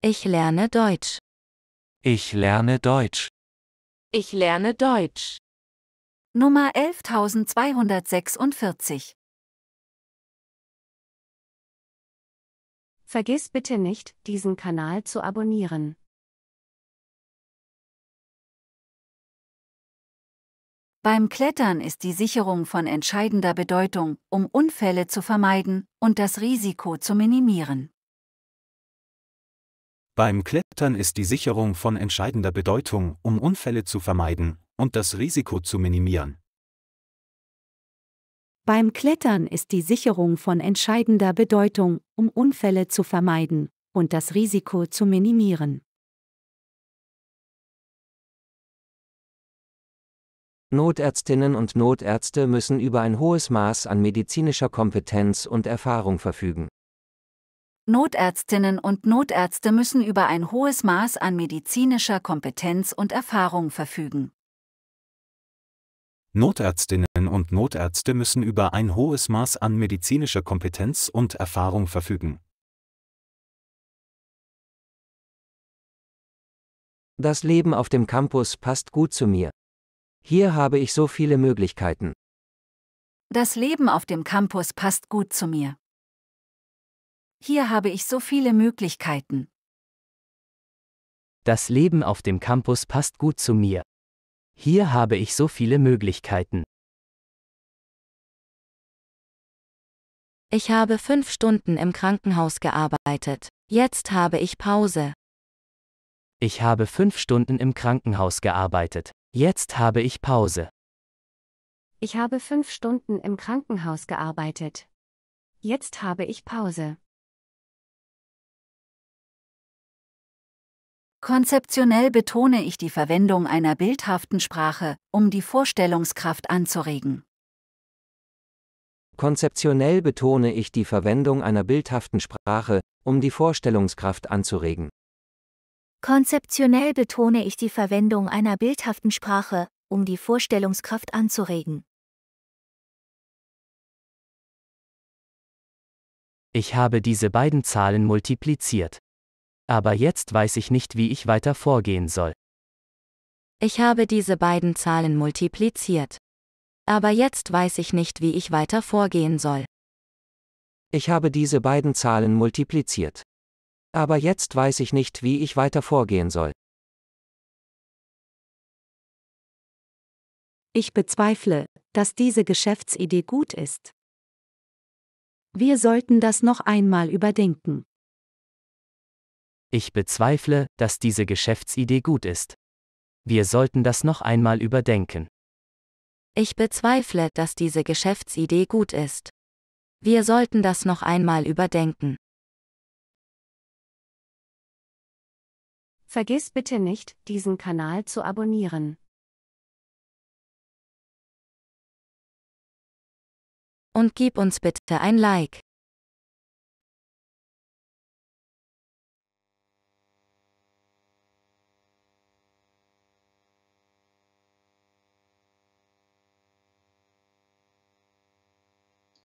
Ich lerne Deutsch. Ich lerne Deutsch. Ich lerne Deutsch. Nummer 11246 Vergiss bitte nicht, diesen Kanal zu abonnieren. Beim Klettern ist die Sicherung von entscheidender Bedeutung, um Unfälle zu vermeiden und das Risiko zu minimieren. Beim Klettern ist die Sicherung von entscheidender Bedeutung, um Unfälle zu vermeiden und das Risiko zu minimieren. Beim Klettern ist die Sicherung von entscheidender Bedeutung, um Unfälle zu vermeiden und das Risiko zu minimieren. Notärztinnen und Notärzte müssen über ein hohes Maß an medizinischer Kompetenz und Erfahrung verfügen. Notärztinnen und Notärzte müssen über ein hohes Maß an medizinischer Kompetenz und Erfahrung verfügen. Notärztinnen und Notärzte müssen über ein hohes Maß an medizinischer Kompetenz und Erfahrung verfügen. Das Leben auf dem Campus passt gut zu mir. Hier habe ich so viele Möglichkeiten. Das Leben auf dem Campus passt gut zu mir. Hier habe ich so viele Möglichkeiten. Das Leben auf dem Campus passt gut zu mir. Hier habe ich so viele Möglichkeiten. Ich habe fünf Stunden im Krankenhaus gearbeitet. Jetzt habe ich Pause. Ich habe fünf Stunden im Krankenhaus gearbeitet. Jetzt habe ich Pause. Ich habe fünf Stunden im Krankenhaus gearbeitet. Jetzt habe ich Pause. Konzeptionell betone ich die Verwendung einer bildhaften Sprache, um die Vorstellungskraft anzuregen. Konzeptionell betone ich die Verwendung einer bildhaften Sprache, um die Vorstellungskraft anzuregen. Konzeptionell betone ich die Verwendung einer bildhaften Sprache, um die Vorstellungskraft anzuregen. Ich habe diese beiden Zahlen multipliziert. Aber jetzt weiß ich nicht, wie ich weiter vorgehen soll. Ich habe diese beiden Zahlen multipliziert. Aber jetzt weiß ich nicht, wie ich weiter vorgehen soll. Ich habe diese beiden Zahlen multipliziert. Aber jetzt weiß ich nicht, wie ich weiter vorgehen soll. Ich bezweifle, dass diese Geschäftsidee gut ist. Wir sollten das noch einmal überdenken. Ich bezweifle, dass diese Geschäftsidee gut ist. Wir sollten das noch einmal überdenken. Ich bezweifle, dass diese Geschäftsidee gut ist. Wir sollten das noch einmal überdenken. Vergiss bitte nicht, diesen Kanal zu abonnieren. Und gib uns bitte ein Like.